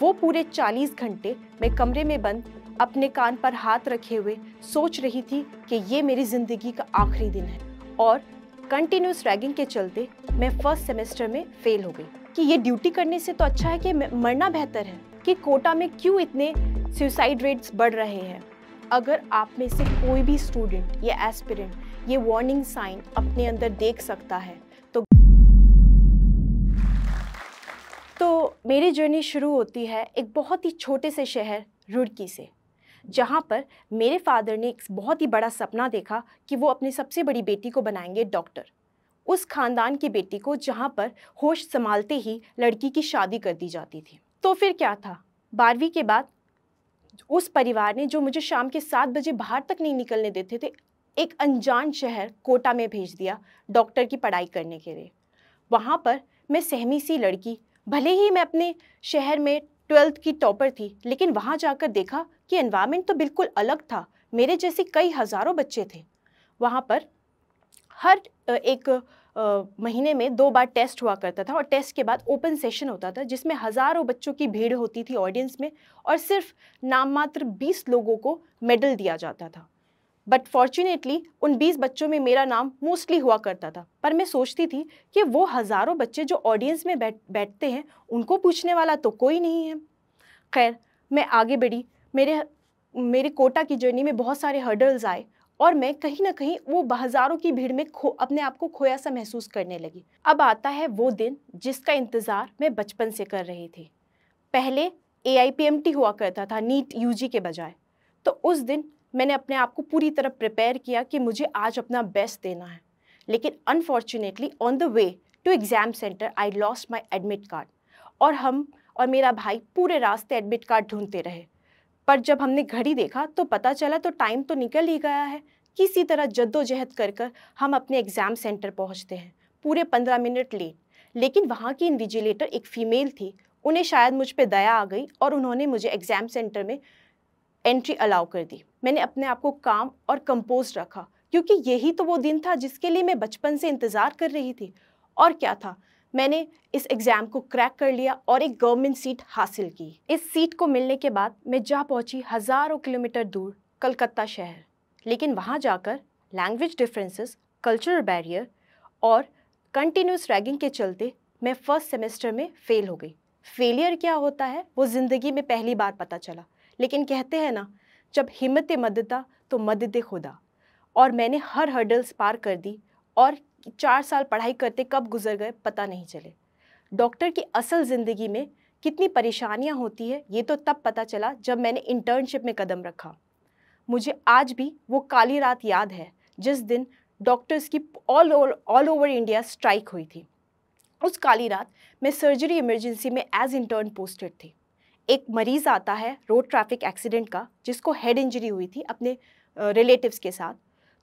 वो पूरे 40 घंटे मैं कमरे में बंद अपने कान पर हाथ रखे हुए सोच रही थी कि ये मेरी ज़िंदगी का आखिरी दिन है और कंटिन्यूस रैगिंग के चलते मैं फर्स्ट सेमेस्टर में फेल हो गई कि ये ड्यूटी करने से तो अच्छा है कि मरना बेहतर है कि कोटा में क्यों इतने सुसाइड रेट्स बढ़ रहे हैं अगर आप में से कोई भी स्टूडेंट या एस्पिरेंट ये वार्निंग साइन अपने अंदर देख सकता है तो तो मेरी जर्नी शुरू होती है एक बहुत ही छोटे से शहर रुड़की से जहाँ पर मेरे फादर ने एक बहुत ही बड़ा सपना देखा कि वो अपनी सबसे बड़ी बेटी को बनाएंगे डॉक्टर उस खानदान की बेटी को जहाँ पर होश संभालते ही लड़की की शादी कर दी जाती थी तो फिर क्या था बारहवीं के बाद उस परिवार ने जो मुझे शाम के सात बजे बाहर तक नहीं निकलने देते थे एक अनजान शहर कोटा में भेज दिया डॉक्टर की पढ़ाई करने के लिए वहाँ पर मैं सहमी सी लड़की भले ही मैं अपने शहर में ट्वेल्थ की टॉपर थी लेकिन वहाँ जाकर देखा कि एनवायरमेंट तो बिल्कुल अलग था मेरे जैसे कई हज़ारों बच्चे थे वहाँ पर हर एक महीने में दो बार टेस्ट हुआ करता था और टेस्ट के बाद ओपन सेशन होता था जिसमें हज़ारों बच्चों की भीड़ होती थी ऑडियंस में और सिर्फ नाम मात्र बीस लोगों को मेडल दिया जाता था बट फॉर्चुनेटली उन बीस बच्चों में मेरा नाम मोस्टली हुआ करता था पर मैं सोचती थी कि वो हज़ारों बच्चे जो ऑडियंस में बैठ बैठते हैं उनको पूछने वाला तो कोई नहीं है खैर मैं आगे बढ़ी मेरे मेरे कोटा की जर्नी में बहुत सारे हर्डल्स आए और मैं कहीं ना कहीं वो हज़ारों की भीड़ में खो अपने आप को खोया सा महसूस करने लगी अब आता है वो दिन जिसका इंतज़ार मैं बचपन से कर रही थी पहले ए हुआ करता था नीट यू के बजाय तो उस दिन मैंने अपने आप को पूरी तरह प्रिपेयर किया कि मुझे आज अपना बेस्ट देना है लेकिन unfortunately on the way to exam centre I lost my admit card और हम और मेरा भाई पूरे रास्ते एडमिट कार्ड ढूंढते रहे पर जब हमने घड़ी देखा तो पता चला तो टाइम तो निकल ही गया है किसी तरह जद्दोजहद कर कर हम अपने एग्ज़ाम सेंटर पहुंचते हैं पूरे पंद्रह मिनट लेट लेकिन वहाँ की इन्विजिलेटर एक फ़ीमेल थी उन्हें शायद मुझ पर दया आ गई और उन्होंने मुझे एग्ज़ाम सेंटर में एंट्री अलाउ कर दी मैंने अपने आप को काम और कंपोज रखा क्योंकि यही तो वो दिन था जिसके लिए मैं बचपन से इंतज़ार कर रही थी और क्या था मैंने इस एग्ज़ाम को क्रैक कर लिया और एक गवर्नमेंट सीट हासिल की इस सीट को मिलने के बाद मैं जा पहुंची हज़ारों किलोमीटर दूर कलकत्ता शहर लेकिन वहाँ जाकर लैंग्वेज डिफरेंसेस, कल्चरल बैरियर और कंटिन्यूस रैगिंग के चलते मैं फ़र्स्ट सेमेस्टर में फ़ेल हो गई फेलियर क्या होता है वो ज़िंदगी में पहली बार पता चला लेकिन कहते हैं ना जब हिम्मत मददा तो मदद खुदा और मैंने हर हर्डल्स पार कर दी और चार साल पढ़ाई करते कब गुजर गए पता नहीं चले डॉक्टर की असल ज़िंदगी में कितनी परेशानियां होती है ये तो तब पता चला जब मैंने इंटर्नशिप में कदम रखा मुझे आज भी वो काली रात याद है जिस दिन डॉक्टर्स की all over all over India strike हुई थी उस काली रात मैं सर्जरी इमरजेंसी में एज इंटर्न पोस्टेड थी एक मरीज़ आता है रोड ट्रैफिक एक्सीडेंट का जिसको हेड इंजरी हुई थी अपने रिलेटिव्स के साथ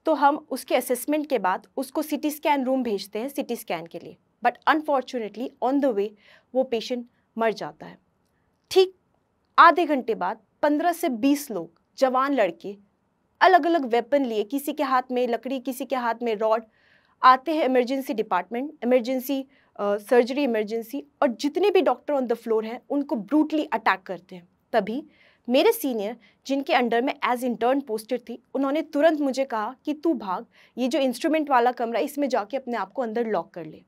तो हम उसके असेसमेंट के बाद उसको सिटी स्कैन रूम भेजते हैं सिटी स्कैन के लिए but unfortunately on the way वो पेशेंट मर जाता है ठीक आधे घंटे बाद पंद्रह से बीस लोग जवान लड़के अलग अलग वेपन लिए किसी के हाथ में लकड़ी किसी के हाथ में रॉड आते हैं emergency department emergency surgery emergency और जितने भी डॉक्टर ऑन द फ्लोर हैं उनको ब्रूटली अटैक करते हैं तभी मेरे सीनियर जिनके अंडर में एज इंटर्न पोस्टेड थी उन्होंने तुरंत मुझे कहा कि तू भाग ये जो इंस्ट्रूमेंट वाला कमरा इसमें जाके अपने आप को अंदर लॉक कर ले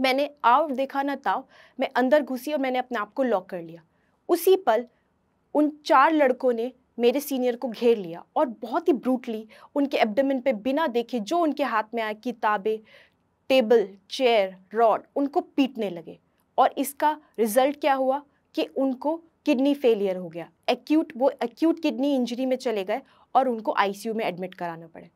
मैंने आव देखा ना ताव मैं अंदर घुसी और मैंने अपने आप को लॉक कर लिया उसी पल उन चार लड़कों ने मेरे सीनियर को घेर लिया और बहुत ही ब्रूटली उनके एबडमिन पे बिना देखे जो उनके हाथ में आए किताबें टेबल चेयर रॉड उनको पीटने लगे और इसका रिजल्ट क्या हुआ कि उनको किडनी फेलियर हो गया एक्यूट वो एक्यूट किडनी इंजरी में चले गए और उनको आईसीयू में एडमिट कराना पड़े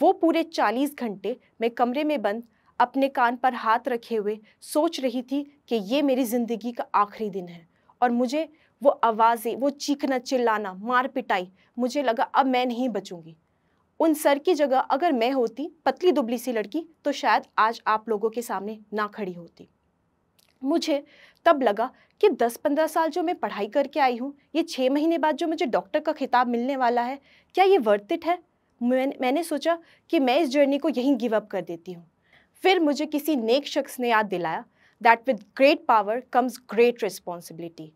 वो पूरे 40 घंटे मैं कमरे में बंद अपने कान पर हाथ रखे हुए सोच रही थी कि ये मेरी ज़िंदगी का आखिरी दिन है और मुझे वो आवाज़ें वो चीखना चिल्लाना मार पिटाई मुझे लगा अब मैं नहीं बचूंगी उन सर की जगह अगर मैं होती पतली दुबली सी लड़की तो शायद आज आप लोगों के सामने ना खड़ी होती मुझे तब लगा कि 10-15 साल जो मैं पढ़ाई करके आई हूँ ये छः महीने बाद जो मुझे डॉक्टर का खिताब मिलने वाला है क्या ये वर्थ इट है मैं, मैंने सोचा कि मैं इस जर्नी को यहीं गिव अप कर देती हूँ फिर मुझे किसी नेक शख्स ने याद दिलाया that with great power comes great responsibility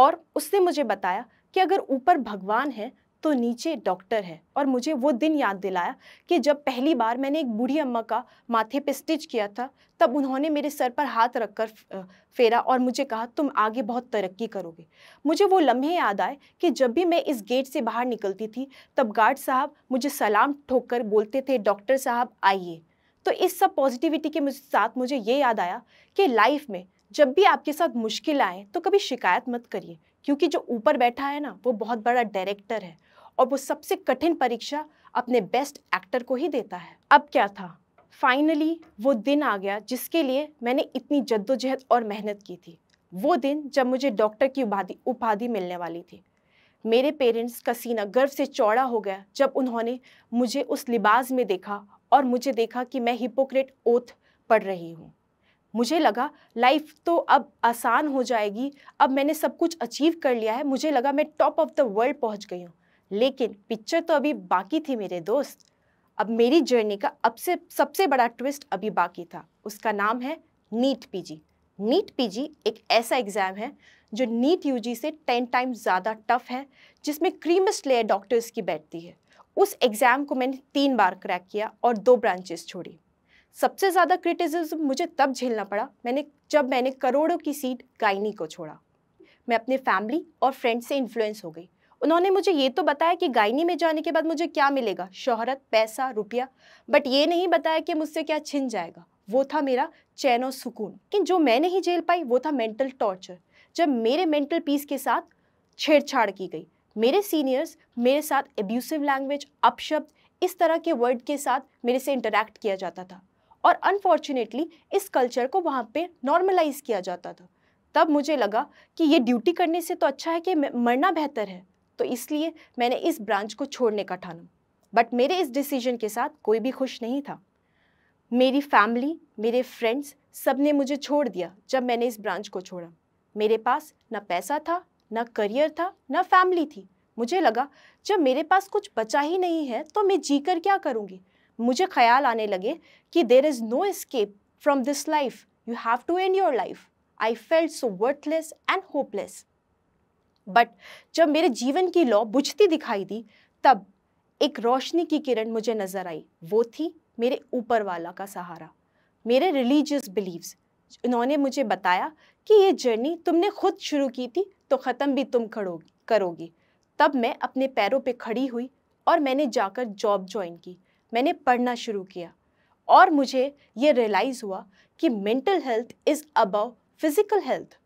और उसने मुझे बताया कि अगर ऊपर भगवान है तो नीचे डॉक्टर है और मुझे वो दिन याद दिलाया कि जब पहली बार मैंने एक बूढ़ी अम्मा का माथे पे स्टिच किया था तब उन्होंने मेरे सर पर हाथ रखकर फेरा और मुझे कहा तुम आगे बहुत तरक्की करोगे मुझे वो लम्हे याद आए कि जब भी मैं इस गेट से बाहर निकलती थी तब गार्ड साहब मुझे सलाम ठोक कर बोलते थे डॉक्टर साहब आइए तो इस सब पॉजिटिविटी के साथ मुझे ये याद आया कि लाइफ में जब भी आपके साथ मुश्किल आए तो कभी शिकायत मत करिए क्योंकि जो ऊपर बैठा है ना वो बहुत बड़ा डायरेक्टर है और वो सबसे कठिन परीक्षा अपने बेस्ट एक्टर को ही देता है अब क्या था फाइनली वो दिन आ गया जिसके लिए मैंने इतनी जद्दोजहद और मेहनत की थी वो दिन जब मुझे डॉक्टर की उपाधि उपाधि मिलने वाली थी मेरे पेरेंट्स का सीना गर्व से चौड़ा हो गया जब उन्होंने मुझे उस लिबास में देखा और मुझे देखा कि मैं हिपोक्रेट ओथ पढ़ रही हूँ मुझे लगा लाइफ तो अब आसान हो जाएगी अब मैंने सब कुछ अचीव कर लिया है मुझे लगा मैं टॉप ऑफ द वर्ल्ड पहुँच गई हूँ लेकिन पिक्चर तो अभी बाकी थी मेरे दोस्त अब मेरी जर्नी का अब से सबसे बड़ा ट्विस्ट अभी बाकी था उसका नाम है नीट पीजी नीट पीजी एक ऐसा एग्ज़ाम है जो नीट यूजी से टेन टाइम्स ज़्यादा टफ है जिसमें क्रीमस्ट लेयर डॉक्टर्स की बैठती है उस एग्ज़ाम को मैंने तीन बार क्रैक किया और दो ब्रांचेस छोड़ी सबसे ज़्यादा क्रिटिसिज्म मुझे तब झेलना पड़ा मैंने जब मैंने करोड़ों की सीट गायनी को छोड़ा मैं अपने फैमिली और फ्रेंड से इन्फ्लुएंस हो गई उन्होंने मुझे ये तो बताया कि गायनी में जाने के बाद मुझे क्या मिलेगा शोहरत पैसा रुपया बट ये नहीं बताया कि मुझसे क्या छिन जाएगा वो था मेरा चैन और सुकून लेकिन जो मैं नहीं झेल पाई वो था मेंटल टॉर्चर जब मेरे मेंटल पीस के साथ छेड़छाड़ की गई मेरे सीनियर्स मेरे साथ एब्यूसिव लैंग्वेज अपशब्द इस तरह के वर्ड के साथ मेरे से इंटरेक्ट किया जाता था और अनफॉर्चुनेटली इस कल्चर को वहाँ पे नॉर्मलाइज किया जाता था तब मुझे लगा कि ये ड्यूटी करने से तो अच्छा है कि मरना बेहतर है तो इसलिए मैंने इस ब्रांच को छोड़ने का ठाना बट मेरे इस डिसीजन के साथ कोई भी खुश नहीं था मेरी फैमिली मेरे फ्रेंड्स सब ने मुझे छोड़ दिया जब मैंने इस ब्रांच को छोड़ा मेरे पास ना पैसा था ना करियर था ना फैमिली थी मुझे लगा जब मेरे पास कुछ बचा ही नहीं है तो मैं जी कर क्या करूँगी मुझे ख्याल आने लगे कि there is no escape from this life you have to end your life I felt so worthless and hopeless but जब मेरे जीवन की लॉ बुझती दिखाई दी तब एक रोशनी की किरण मुझे नज़र आई वो थी मेरे ऊपर वाला का सहारा मेरे रिलीजियस बिलीव्स इन्होंने मुझे बताया कि ये जर्नी तुमने खुद शुरू की थी तो ख़त्म भी तुम खड़ोगी करोगी तब मैं अपने पैरों पे खड़ी हुई और मैंने जाकर जॉब ज्वाइन की मैंने पढ़ना शुरू किया और मुझे ये रियलाइज़ हुआ कि mental health is above physical health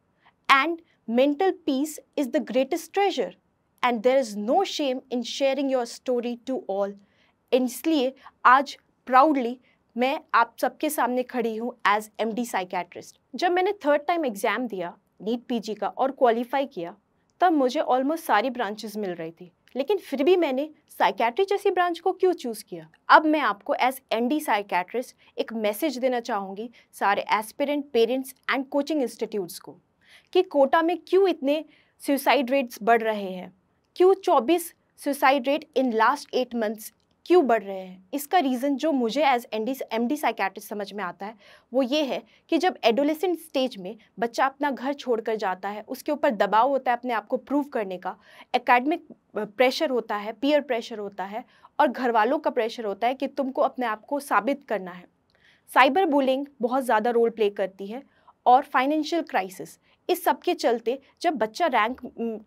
and Mental peace is the greatest treasure, and there is no shame in sharing your story to all. इसलिए आज प्राउडली मैं आप सबके सामने खड़ी हूँ एज एम डी साइकेट्रिस्ट जब मैंने थर्ड टाइम एग्ज़ाम दिया नीट पीजी का और क्वालिफाई किया तब मुझे ऑलमोस्ट सारी ब्रांचेस मिल रही थी लेकिन फिर भी मैंने साइकेट्री जैसी ब्रांच को क्यों चूज़ किया अब मैं आपको एज एन डी साइकेट्रिस्ट एक मैसेज देना चाहूँगी सारे aspirant parents and coaching institutes को कि कोटा में क्यों इतने सुसाइड रेट्स बढ़ रहे हैं क्यों 24 suicide rate in last eight months क्यों बढ़ रहे हैं इसका रीज़न जो मुझे as an the M D psychiatrist समझ में आता है वो ये है कि जब एडोलेसेंट स्टेज में बच्चा अपना घर छोड़कर जाता है उसके ऊपर दबाव होता है अपने आप को प्रूव करने का एकेडमिक प्रेशर होता है पीयर प्रेशर होता है और घर वालों का प्रेशर होता है कि तुमको अपने आप को साबित करना है साइबर बुलिंग बहुत ज़्यादा रोल प्ले करती है और फाइनेंशियल क्राइसिस इस सब के चलते जब बच्चा रैंक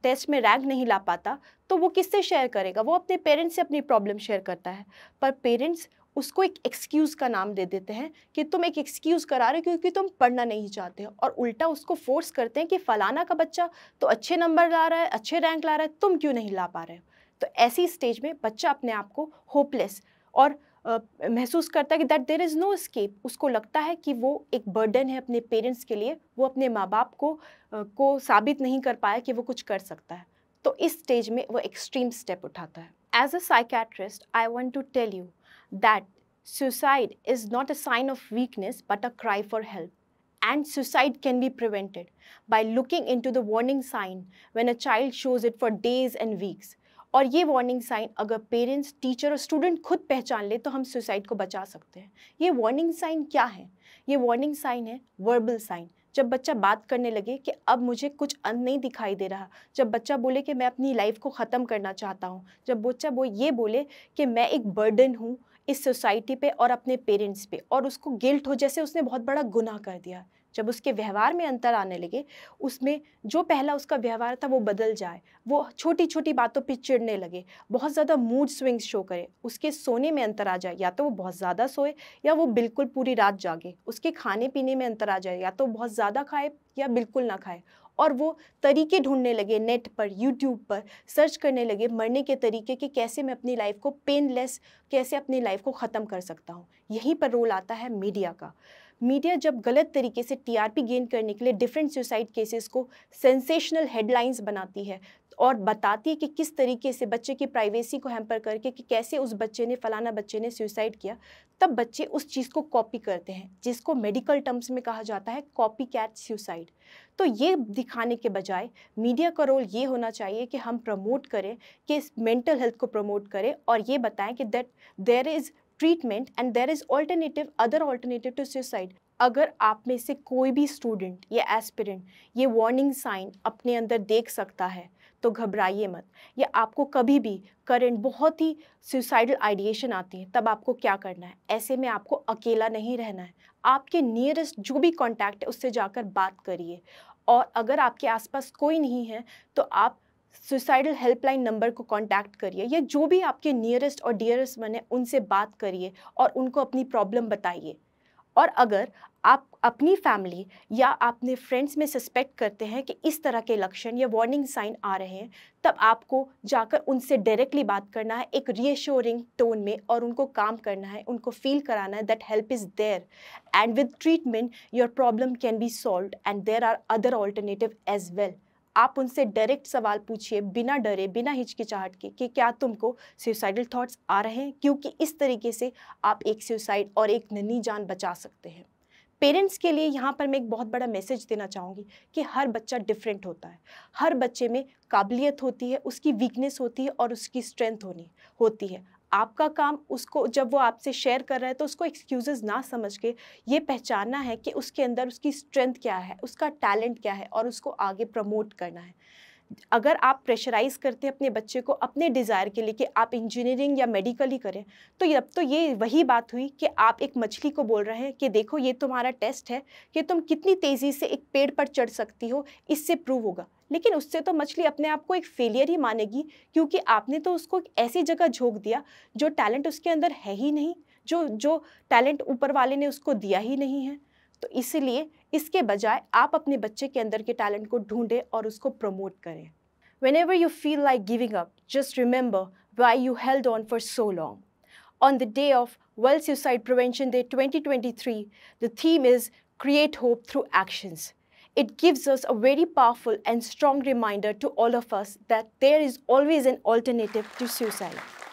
टेस्ट में रैंक नहीं ला पाता तो वो किससे शेयर करेगा वो अपने पेरेंट्स से अपनी प्रॉब्लम शेयर करता है पर पेरेंट्स उसको एक एक्सक्यूज़ का नाम दे देते हैं कि तुम एक एक्सक्यूज़ करा रहे हो क्योंकि तुम पढ़ना नहीं चाहते हो और उल्टा उसको फोर्स करते हैं कि फ़लाना का बच्चा तो अच्छे नंबर ला रहा है अच्छे रैंक ला रहा है तुम क्यों नहीं ला पा रहे हो तो ऐसी स्टेज में बच्चा अपने आप को होपलेस और महसूस करता है कि that there is no escape उसको लगता है कि वो एक बर्डन है अपने पेरेंट्स के लिए वो अपने माँ बाप को को साबित नहीं कर पाया कि वो कुछ कर सकता है तो इस स्टेज में वो एक्सट्रीम स्टेप उठाता है as a psychiatrist I want to tell you that suicide is not a sign of weakness but a cry for help and suicide can be prevented by looking into the warning sign when a child shows it for days and weeks और ये warning sign अगर parents teacher और student खुद पहचान ले तो हम suicide को बचा सकते हैं ये वार्निंग साइन क्या है ये वार्निंग साइन है वर्बल साइन जब बच्चा बात करने लगे कि अब मुझे कुछ अंत नहीं दिखाई दे रहा जब बच्चा बोले कि मैं अपनी लाइफ को ख़त्म करना चाहता हूँ जब बच्चा वो ये बोले कि मैं एक बर्डन हूँ इस सोसाइटी पे और अपने पेरेंट्स पे और उसको गिल्ट हो जैसे उसने बहुत बड़ा गुनाह कर दिया जब उसके व्यवहार में अंतर आने लगे उसमें जो पहला उसका व्यवहार था वो बदल जाए वो छोटी छोटी बातों पर चिड़ने लगे बहुत ज़्यादा मूड स्विंग्स शो करे उसके सोने में अंतर आ जाए या तो वो बहुत ज़्यादा सोए या वो बिल्कुल पूरी रात जागे उसके खाने पीने में अंतर आ जाए या तो बहुत ज़्यादा खाए या बिल्कुल ना खाए और वो तरीके ढूंढने लगे नेट पर यूट्यूब पर सर्च करने लगे मरने के तरीके कि कैसे मैं अपनी लाइफ को पेनलेस कैसे अपनी लाइफ को ख़त्म कर सकता हूँ यहीं पर रोल आता है मीडिया का मीडिया जब गलत तरीके से टीआरपी गेन करने के लिए डिफरेंट सुसाइड केसेस को सेंसेशनल हेडलाइंस बनाती है और बताती है कि किस तरीके से बच्चे की प्राइवेसी को हैम्पर करके कि कैसे उस बच्चे ने फलाना बच्चे ने सुसाइड किया तब बच्चे उस चीज़ को कॉपी करते हैं जिसको मेडिकल टर्म्स में कहा जाता है कॉपी कैट सुसाइड तो ये दिखाने के बजाय मीडिया का रोल ये होना चाहिए कि हम प्रमोट करें कि इस मेंटल हेल्थ को प्रमोट करें और ये बताएं कि that there is treatment and there is alternative other alternative to suicide अगर आप में से कोई भी स्टूडेंट या एस्पिरेंट ये वार्निंग साइन अपने अंदर देख सकता है तो घबराइए मत या आपको कभी भी करंट बहुत ही सुसाइडल आइडिएशन आती है तब आपको क्या करना है ऐसे में आपको अकेला नहीं रहना है आपके नियरेस्ट जो भी कांटेक्ट है उससे जाकर बात करिए और अगर आपके आसपास कोई नहीं है तो आप सुसाइडल हेल्पलाइन नंबर को कांटेक्ट करिए या जो भी आपके नियरेस्ट और डियरेस्ट बने है उनसे बात करिए और उनको अपनी प्रॉब्लम बताइए और अगर आप अपनी फैमिली या अपने फ्रेंड्स में सस्पेक्ट करते हैं कि इस तरह के लक्षण या वार्निंग साइन आ रहे हैं तब आपको जाकर उनसे डायरेक्टली बात करना है एक रीएश्योरिंग टोन में और उनको काम करना है उनको फील कराना है that help is there and with treatment your problem can be solve and there are other alternative as well आप उनसे डायरेक्ट सवाल पूछिए बिना डरे बिना हिचकिचाहट के कि क्या तुमको सुसाइडल थॉट्स आ रहे हैं क्योंकि इस तरीके से आप एक सुसाइड और एक नन्ही जान बचा सकते हैं पेरेंट्स के लिए यहाँ पर मैं एक बहुत बड़ा मैसेज देना चाहूँगी कि हर बच्चा डिफरेंट होता है हर बच्चे में काबिलियत होती है उसकी वीकनेस होती है और उसकी स्ट्रेंथ होनी होती है आपका काम उसको जब वो आपसे शेयर कर रहा है तो उसको एक्सक्यूजेज ना समझ के ये पहचानना है कि उसके अंदर उसकी स्ट्रेंथ क्या है उसका टैलेंट क्या है और उसको आगे प्रमोट करना है अगर आप प्रेशराइज करते हैं अपने बच्चे को अपने डिज़ायर के लिए कि आप इंजीनियरिंग या मेडिकल ही करें तो अब तो ये वही बात हुई कि आप एक मछली को बोल रहे हैं कि देखो ये तुम्हारा टेस्ट है कि तुम कितनी तेज़ी से एक पेड़ पर चढ़ सकती हो इससे प्रूव होगा लेकिन उससे तो मछली अपने आप को एक फेलियर ही मानेगी क्योंकि आपने तो उसको एक ऐसी जगह झोंक दिया जो टैलेंट उसके अंदर है ही नहीं जो जो टैलेंट ऊपर वाले ने उसको दिया ही नहीं है तो इसलिए इसके बजाय आप अपने बच्चे के अंदर के टैलेंट को ढूंढें और उसको प्रमोट करें whenever you feel like giving up just remember why you held on for so long on the day of world suicide prevention day twenty twenty three the theme is create hope through actions it gives us a very powerful and strong reminder to all of us that there is always an alternative to suicide